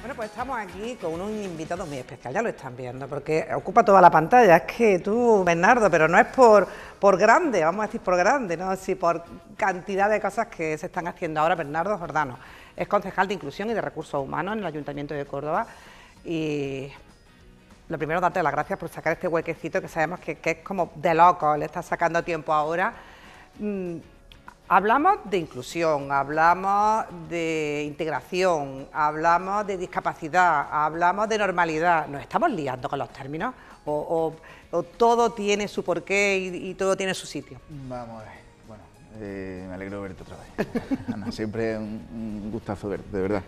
Bueno, pues estamos aquí con un invitado muy especial, ya lo están viendo, porque ocupa toda la pantalla. Es que tú, Bernardo, pero no es por, por grande, vamos a decir por grande, no, sí por cantidad de cosas que se están haciendo ahora. Bernardo Jordano es concejal de Inclusión y de Recursos Humanos en el Ayuntamiento de Córdoba y lo primero, darte las gracias por sacar este huequecito que sabemos que, es como de loco, le estás sacando tiempo ahora. Mm, Hablamos de inclusión, hablamos de integración, hablamos de discapacidad, hablamos de normalidad. Nos estamos liando con los términos o, todo tiene su porqué y, todo tiene su sitio. Vamos a ver. Bueno, eh, me alegro de verte otra vez. siempre un, un gustazo verte, de verdad.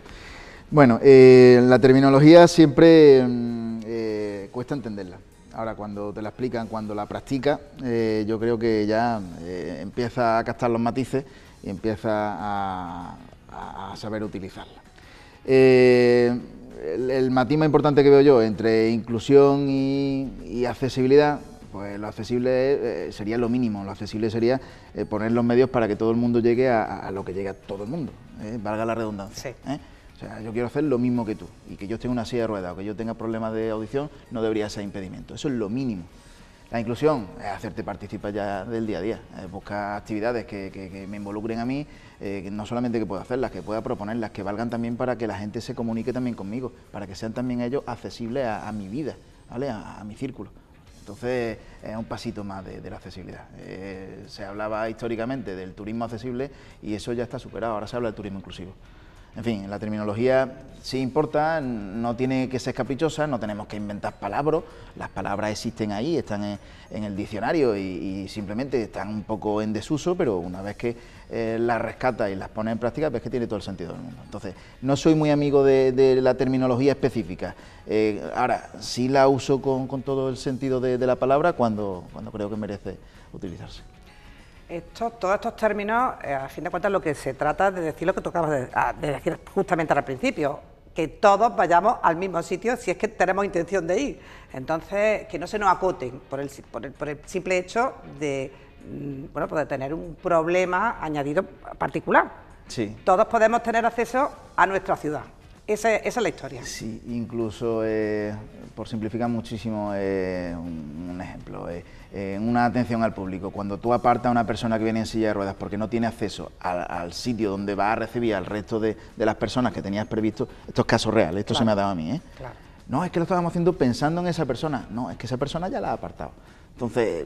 Bueno, eh, la terminología siempre mm, eh, cuesta entenderla. Ahora, cuando te la explican, cuando la practicas, eh, yo creo que ya eh, empieza a captar los matices y empieza a, saber utilizarla. Eh, el, matiz más importante que veo yo entre inclusión y, accesibilidad, pues lo accesible sería lo mínimo, lo accesible sería poner los medios para que todo el mundo llegue a, lo que llega todo el mundo, valga la redundancia yo quiero hacer lo mismo que tú. Y que yo tenga una silla de ruedas o que yo tenga problemas de audición no debería ser impedimento. Eso es lo mínimo. La inclusión es hacerte participar ya del día a día, buscar actividades que, me involucren a mí, eh, no solamente que pueda hacerlas, que pueda proponerlas, que valgan también para que la gente se comunique también conmigo, para que sean también ellos accesibles a, mi vida, a, mi círculo. Entonces es un pasito más de, la accesibilidad. Eh, se hablaba históricamente del turismo accesible y eso ya está superado, ahora se habla del turismo inclusivo. En fin, la terminología sí importa, no tiene que ser caprichosa, no tenemos que inventar palabras, las palabras existen ahí, están en, el diccionario y, simplemente están un poco en desuso, pero una vez que eh, las rescata y las pone en práctica, ves que tiene todo el sentido del mundo. Entonces, no soy muy amigo de, la terminología específica. Eh, ahora, sí la uso con, todo el sentido de, de la palabra cuando, cuando creo que merece utilizarse todos estos términos, eh, a fin de cuentas, lo que se trata de decir lo que tocaba de, ah, de, decir justamente al principio, que todos vayamos al mismo sitio si es que tenemos intención de ir. Entonces, que no se nos acoten por el, simple hecho de, mm, bueno, pues tener un problema añadido particular. Sí. Todos podemos tener acceso a nuestra ciudad. Esa, es la historia. Sí, incluso, eh, por simplificar muchísimo, eh, un, ejemplo, eh, una atención al público. Cuando tú apartas a una persona que viene en silla de ruedas porque no tiene acceso al, sitio donde va a recibir al resto de, las personas que tenías previsto, esto es caso real, esto se me ha dado a mí, Claro. No, es que lo estábamos haciendo pensando en esa persona. No, es que esa persona ya la ha apartado. Entonces,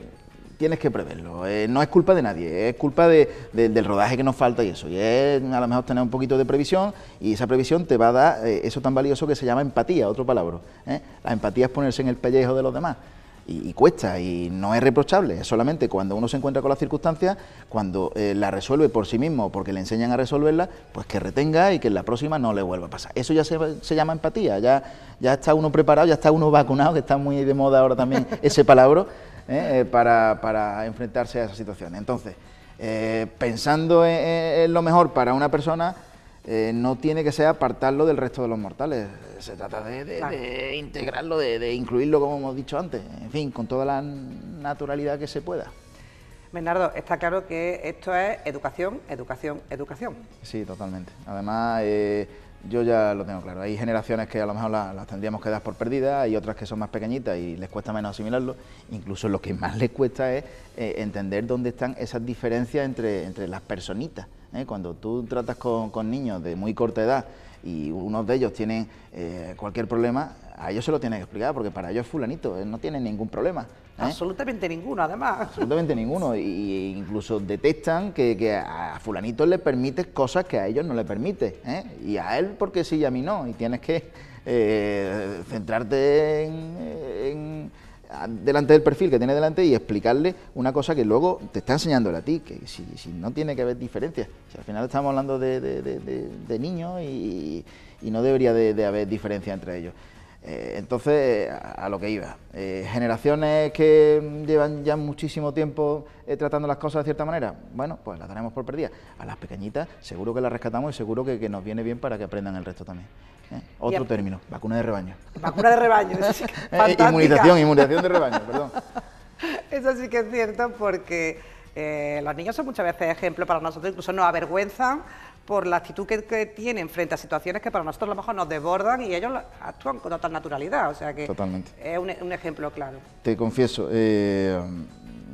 tienes que preverlo. Eh, no es culpa de nadie, es culpa de, del rodaje que nos falta y eso. Y es a lo mejor tener un poquito de previsión y esa previsión te va a dar eh, eso tan valioso que se llama empatía, otro palabra. ¿eh? La empatía es ponerse en el pellejo de los demás. Y, cuesta y no es reprochable, es solamente cuando uno se encuentra con las circunstancias, cuando la resuelve por sí mismo porque le enseñan a resolverla, pues que retenga y que en la próxima no le vuelva a pasar. Eso ya se, llama empatía, ya, ya está uno preparado, ya está uno vacunado, que está muy de moda ahora también ese palabra. ¿eh? Eh, para, para, enfrentarse a esa situación. Entonces, eh, pensando en, lo mejor para una persona, no tiene que ser apartarlo del resto de los mortales. Se trata de, integrarlo, de, de, incluirlo, como hemos dicho antes. En fin, con toda la naturalidad que se pueda. Bernardo, está claro que esto es educación, educación, educación. Sí, totalmente. Además yo ya lo tengo claro. Hay generaciones que a lo mejor las, tendríamos que dar por perdidas, hay otras que son más pequeñitas y les cuesta menos asimilarlo. Incluso lo que más les cuesta es eh, entender dónde están esas diferencias entre, las personitas. ¿eh? Cuando tú tratas con, niños de muy corta edad y uno de ellos tienen eh, cualquier problema, a ellos se lo tienen que explicar porque para ellos es fulanito, no tienen ningún problema. ¿Eh? Absolutamente ninguno, además. Absolutamente ninguno. Y incluso detestan que, a fulanito le permite... cosas que a ellos no le permite. ¿eh? Y a él porque sí y a mí no. Y tienes que eh, centrarte en, delante del perfil que tiene delante y explicarle una cosa que luego te está enseñando a ti, que si, no tiene que haber diferencias. Si al final estamos hablando de, niños y, y, no debería de, haber diferencia entre ellos. Eh, entonces, a lo que iba. Eh, generaciones que llevan ya muchísimo tiempo eh, tratando las cosas de cierta manera, bueno, pues las tenemos por perdidas. A las pequeñitas seguro que las rescatamos y seguro que, nos viene bien para que aprendan el resto también. Otro término, vacuna de rebaño. Vacuna de rebaño, Inmunización, inmunización de rebaño, perdón. Eso sí que es cierto porque... los niños son muchas veces ejemplo para nosotros, incluso nos avergüenzan por la actitud que, tienen frente a situaciones que para nosotros a lo mejor nos desbordan y ellos actúan con total naturalidad. O sea que Totalmente. es un, ejemplo claro. Te confieso, eh,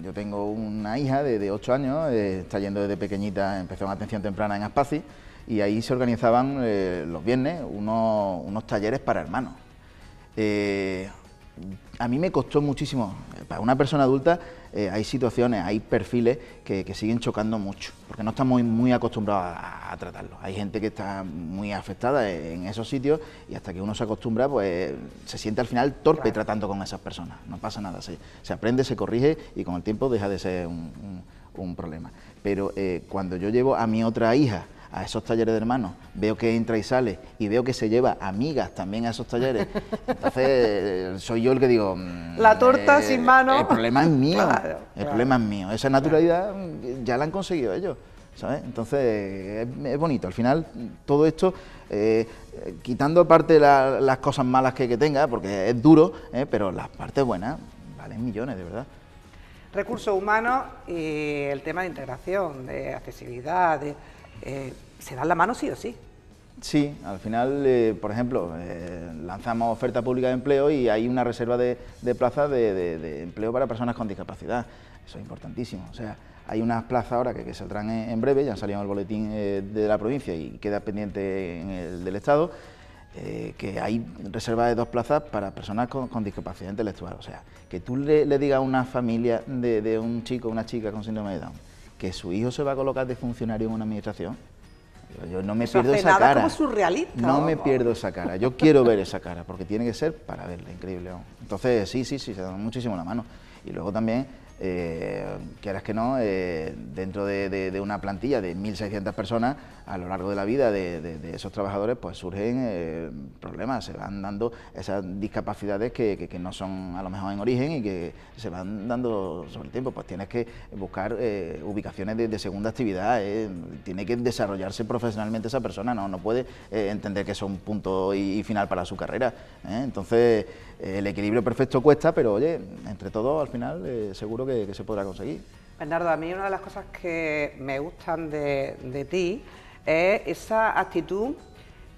yo tengo una hija de, 8 años, eh, está yendo desde pequeñita, empezó una atención temprana en Aspaci y ahí se organizaban eh, los viernes unos, unos, talleres para hermanos. a mí me costó muchísimo, para una persona adulta, eh, hay situaciones, hay perfiles que, siguen chocando mucho, porque no estamos muy, acostumbrados a, tratarlo... Hay gente que está muy afectada en esos sitios y hasta que uno se acostumbra, pues se siente al final torpe tratando con esas personas. No pasa nada, se, aprende, se corrige y con el tiempo deja de ser un, problema. Pero eh, cuando yo llevo a mi otra hija, a esos talleres de hermanos, veo que entra y sale y veo que se lleva amigas también a esos talleres. Entonces eh, soy yo el que digo... Mm, la torta eh, sin mano. El problema es mío, el problema es mío. Esa naturalidad mm, ya la han conseguido ellos. ¿sabes? Entonces es, bonito. Al final todo esto, eh, quitando aparte las cosas malas que, que, tenga, porque es duro, pero las partes buenas valen millones, de verdad recursos humanos y el tema de integración, de accesibilidad, de eh, se dan la mano sí o sí. Sí, al final, eh, por ejemplo, eh, lanzamos oferta pública de empleo y hay una reserva de, plazas de, empleo para personas con discapacidad. Eso es importantísimo. O sea, hay unas plazas ahora que, que saldrán en, breve, ya salido en el boletín de la provincia y queda pendiente en el del Estado, que hay reserva de dos plazas para personas con, discapacidad intelectual. O sea, que tú le, le digas a una familia de, un chico o una chica con síndrome de Down que su hijo se va a colocar de funcionario en una administración. Yo no me pierdo esa cara. no me pierdo esa cara. Yo quiero ver esa cara, porque tiene que ser para verla, increíble. Entonces, sí, sí, sí, se dan muchísimo la mano. Y luego también, eh, quieras que no, eh, dentro de, de, una plantilla de 1.600 personas, a lo largo de la vida de, esos trabajadores pues surgen eh, problemas, se van dando esas discapacidades que, no son a lo mejor en origen y que se van dando sobre el tiempo, pues tienes que buscar eh, ubicaciones de, segunda actividad, eh, tiene que desarrollarse profesionalmente esa persona, no, no puede entender que es un punto y, final para su carrera. Entonces el equilibrio perfecto cuesta, pero oye, entre todos al final seguro que, se podrá conseguir. Bernardo, a mí una de las cosas que me gustan de ti es esa actitud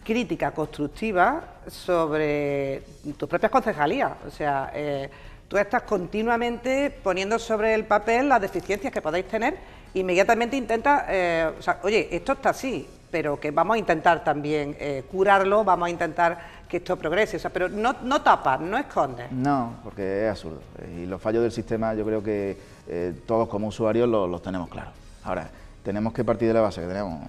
crítica, constructiva sobre tus propias concejalías. O sea, eh, tú estás continuamente poniendo sobre el papel las deficiencias que podéis tener, inmediatamente intentas, eh, o sea, oye, esto está así, pero que vamos a intentar también eh, curarlo, vamos a intentar que esto progrese, o sea, pero no, tapas, no escondes. No, porque es absurdo. Y los fallos del sistema yo creo que todos como usuarios los, tenemos claros. Ahora, tenemos que partir de la base que tenemos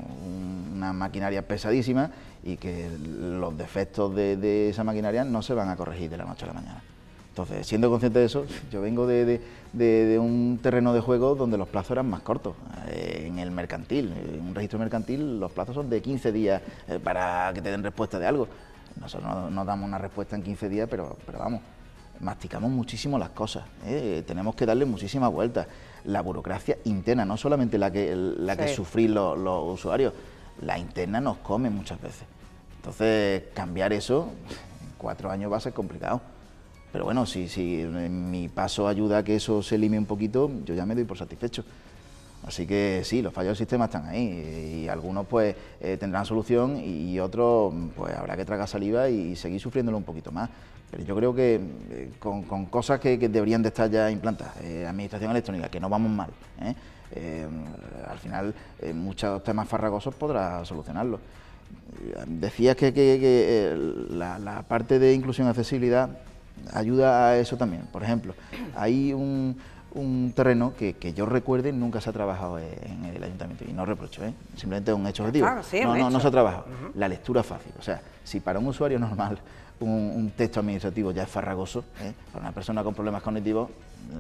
una maquinaria pesadísima y que los defectos de, esa maquinaria no se van a corregir de la noche a la mañana. Entonces, siendo consciente de eso, yo vengo de, un terreno de juego donde los plazos eran más cortos. Eh, en el mercantil, en un registro mercantil, los plazos son de 15 días eh, para que te den respuesta de algo. Nosotros no, damos una respuesta en 15 días, pero, vamos, masticamos muchísimo las cosas, eh, tenemos que darle muchísimas vueltas la burocracia interna, no solamente la que, la que los, usuarios, la interna nos come muchas veces. Entonces, cambiar eso en cuatro años va a ser complicado. Pero bueno, si, si mi paso ayuda a que eso se elimine un poquito, yo ya me doy por satisfecho. Así que sí, los fallos del sistema están ahí y algunos pues eh, tendrán solución y, otros pues habrá que tragar saliva y, seguir sufriéndolo un poquito más. Pero yo creo que eh, con, cosas que, deberían de estar ya implantadas, eh, administración electrónica, que no vamos mal. al final muchos temas farragosos podrá solucionarlo. Decías que, la, la parte de inclusión y accesibilidad ayuda a eso también. Por ejemplo, hay un un terreno que, que, yo recuerde nunca se ha trabajado eh, en el ayuntamiento. Y no reprocho, ¿eh? simplemente es un hecho ah, objetivo. no, no, se ha trabajado. La lectura fácil. O sea, si para un usuario normal un, texto administrativo ya es farragoso, eh, para una persona con problemas cognitivos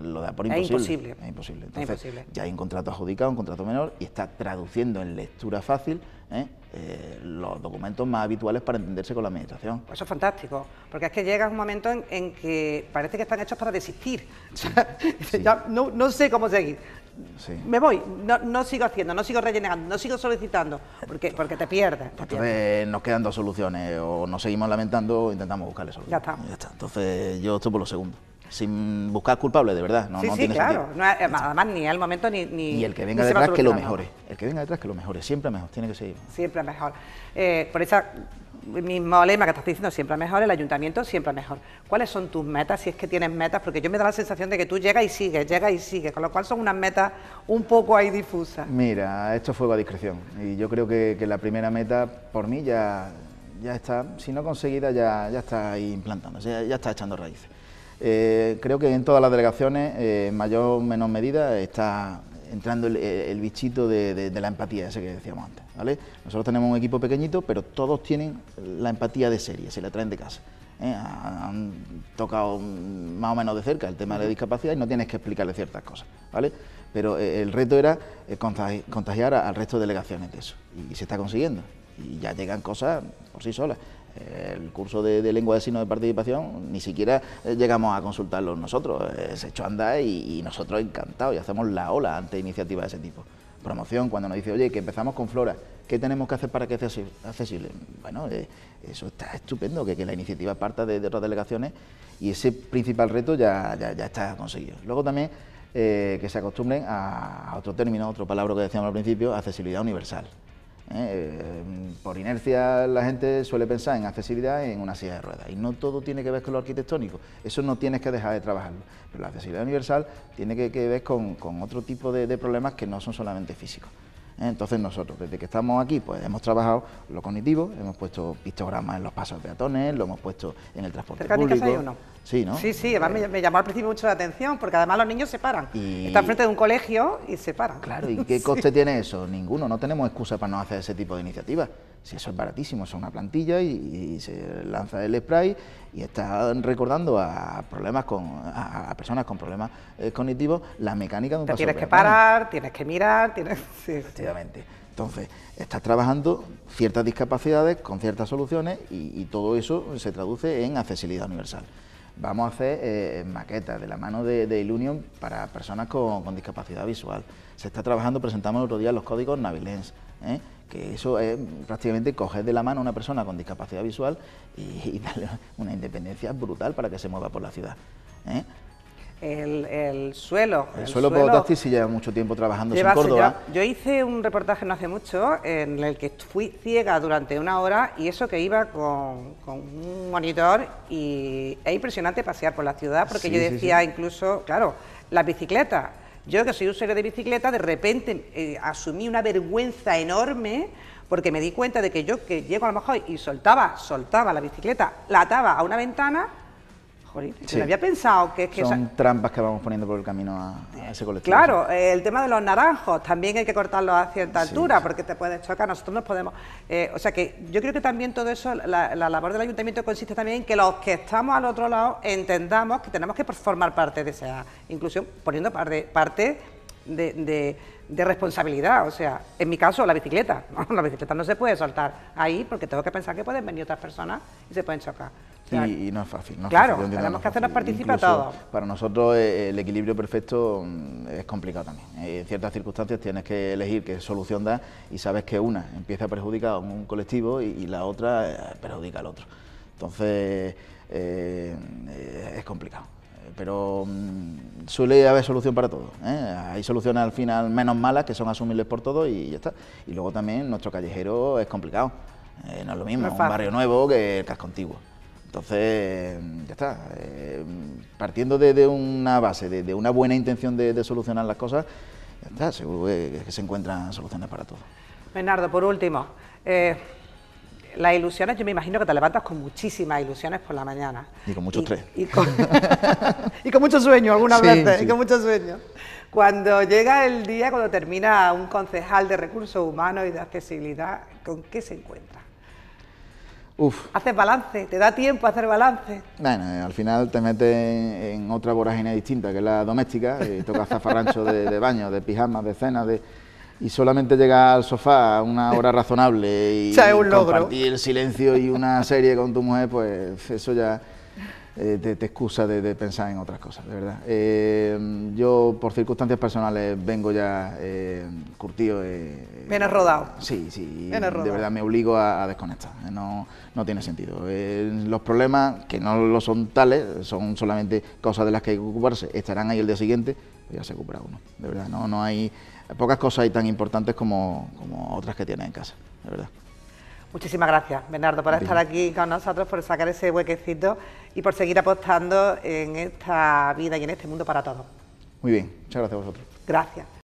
lo da por imposible. Es imposible. imposible. ya hay un contrato adjudicado, un contrato menor, y está traduciendo en lectura fácil eh, documentos más habituales para entenderse con la administración. Pues eso es fantástico, porque es que llega un momento en, que parece que están hechos para desistir. no, sé cómo seguir. Me voy, no, sigo haciendo, no sigo rellenando, no sigo solicitando, porque, porque te pierdes. Entonces nos quedan dos soluciones, o nos seguimos lamentando o intentamos buscarle soluciones. Ya está. Ya está. Entonces yo estoy por lo segundo sin buscar culpable de verdad. sí, sí, claro. además, ni al momento ni... ni y el que venga detrás que lo mejore. El que venga detrás que lo mejore. Siempre mejor. Tiene que seguir. Siempre mejor. Eh, por esa mismo lema que estás diciendo, siempre mejor, el ayuntamiento siempre mejor. ¿Cuáles son tus metas, si es que tienes metas? Porque yo me da la sensación de que tú llegas y sigues, llegas y sigues, con lo cual son unas metas un poco ahí difusas. Mira, esto fue fuego a discreción. Y yo creo que, la primera meta, por mí, ya, ya está, si no conseguida, ya, ya está ahí implantándose, ya está echando raíces. Eh, creo que en todas las delegaciones, eh, en mayor o menor medida, está entrando el, bichito de, la empatía, ese que decíamos antes. Nosotros tenemos un equipo pequeñito, pero todos tienen la empatía de serie, se la traen de casa. ¿eh? Han tocado más o menos de cerca el tema de la discapacidad y no tienes que explicarle ciertas cosas. Pero el reto era contagiar al resto de delegaciones de eso, y se está consiguiendo. Y ya llegan cosas por sí solas. El curso de, lengua de signos de participación ni siquiera eh, llegamos a consultarlo nosotros, eh, se echó a andar y, nosotros encantados y hacemos la ola ante iniciativas de ese tipo. Promoción, cuando nos dice, oye, que empezamos con flora, ¿qué tenemos que hacer para que sea accesible? Bueno, eh, eso está estupendo, que, la iniciativa parta de, otras delegaciones y ese principal reto ya, está conseguido. Luego también que se acostumbren a, otro término, otra otro palabra que decíamos al principio, accesibilidad universal. ¿eh? Eh, por inercia la gente suele pensar en accesibilidad en una silla de ruedas y no todo tiene que ver con lo arquitectónico, eso no tienes que dejar de trabajarlo, pero la accesibilidad universal tiene que, ver con, otro tipo de, problemas que no son solamente físicos. ¿eh? Entonces nosotros, desde que estamos aquí, pues hemos trabajado lo cognitivo, hemos puesto pictogramas en los pasos peatones, lo hemos puesto en el transporte público. Sí, ¿no? Sí, sí, además me, llamó al principio mucho la atención, porque además los niños se paran. Están frente de un colegio y se paran. Claro, ¿y qué coste tiene eso? Ninguno, no tenemos excusa para no hacer ese tipo de iniciativas. Si eso es baratísimo, es una plantilla y, se lanza el spray y está recordando a problemas con a, personas con problemas eh, cognitivos la mecánica de un Te Tienes que parar, tienes que mirar, tienes. Sí, Efectivamente. Entonces, estás trabajando ciertas discapacidades con ciertas soluciones y todo eso se traduce en accesibilidad universal vamos a hacer eh, maquetas de la mano de, de Ilunion para personas con, discapacidad visual. Se está trabajando, presentamos el otro día los códigos Navilens, ¿eh? que eso es prácticamente coger de la mano a una persona con discapacidad visual y, darle una independencia brutal para que se mueva por la ciudad. ¿eh? el, suelo. El, suelo, lleva mucho tiempo trabajando en Córdoba. Yo, hice un reportaje no hace mucho en el que fui ciega durante una hora y eso que iba con, un monitor y es impresionante pasear por la ciudad porque yo decía incluso, claro, las bicicletas. Yo que soy usuario de bicicleta, de repente eh, asumí una vergüenza enorme porque me di cuenta de que yo que llego a lo mejor y soltaba, soltaba la bicicleta, la ataba a una ventana había pensado que, Son trampas que vamos poniendo por el camino a, ese colectivo. Claro, eh, el tema de los naranjos, también hay que cortarlos a cierta altura porque te puedes chocar, nosotros nos podemos... Eh, o sea que yo creo que también todo eso, la, labor del ayuntamiento consiste también en que los que estamos al otro lado entendamos que tenemos que formar parte de esa inclusión, poniendo parte, de, responsabilidad. O sea, en mi caso, la bicicleta. La bicicleta no se puede soltar ahí porque tengo que pensar que pueden venir otras personas y se pueden chocar. Y, no es fácil. No claro, tenemos que hacernos participar todos. Para nosotros eh, el equilibrio perfecto mm, es complicado también. Eh, en ciertas circunstancias tienes que elegir qué solución da y sabes que una empieza a perjudicar a un colectivo y, la otra eh, perjudica al otro. Entonces es complicado. Pero mm, suele haber solución para todo. Hay soluciones al final menos malas que son asumibles por todos y ya está. Y luego también nuestro callejero es complicado. no es lo mismo, un barrio nuevo que el casco antiguo. Entonces, ya está. Eh, partiendo de, una base, de, una buena intención de, solucionar las cosas, ya está, seguro que, se encuentran soluciones para todo. Bernardo, por último, eh, las ilusiones, yo me imagino que te levantas con muchísimas ilusiones por la mañana. Y con mucho estrés. Y, con, mucho sueño algunas y con mucho sueño. Cuando llega el día, cuando termina un concejal de recursos humanos y de accesibilidad, ¿con qué se encuentra? Uf. Haces balance, te da tiempo a hacer balance. Bueno, eh, al final te metes en otra vorágine distinta, que es la doméstica, y tocas zafarrancho de, baño, de pijamas, de cenas, de y solamente llegas al sofá a una hora razonable y, compartir el silencio y una serie con tu mujer, pues eso ya eh, te, excusa de, pensar en otras cosas, de verdad. Eh, yo, por circunstancias personales, vengo ya eh, curtido. Eh, Vienes rodado. Sí, sí. De verdad, me obligo a, desconectar. No, no tiene sentido. los problemas, que no lo son tales, son solamente cosas de las que hay que ocuparse, estarán ahí el día siguiente, y ya se ocupará uno. De verdad, no, no hay. Pocas cosas tan importantes como, otras que tienes en casa, de verdad. Muchísimas gracias, Bernardo, por estar aquí con nosotros, por sacar ese huequecito y por seguir apostando en esta vida y en este mundo para todos. Muy bien, muchas gracias a vosotros. Gracias.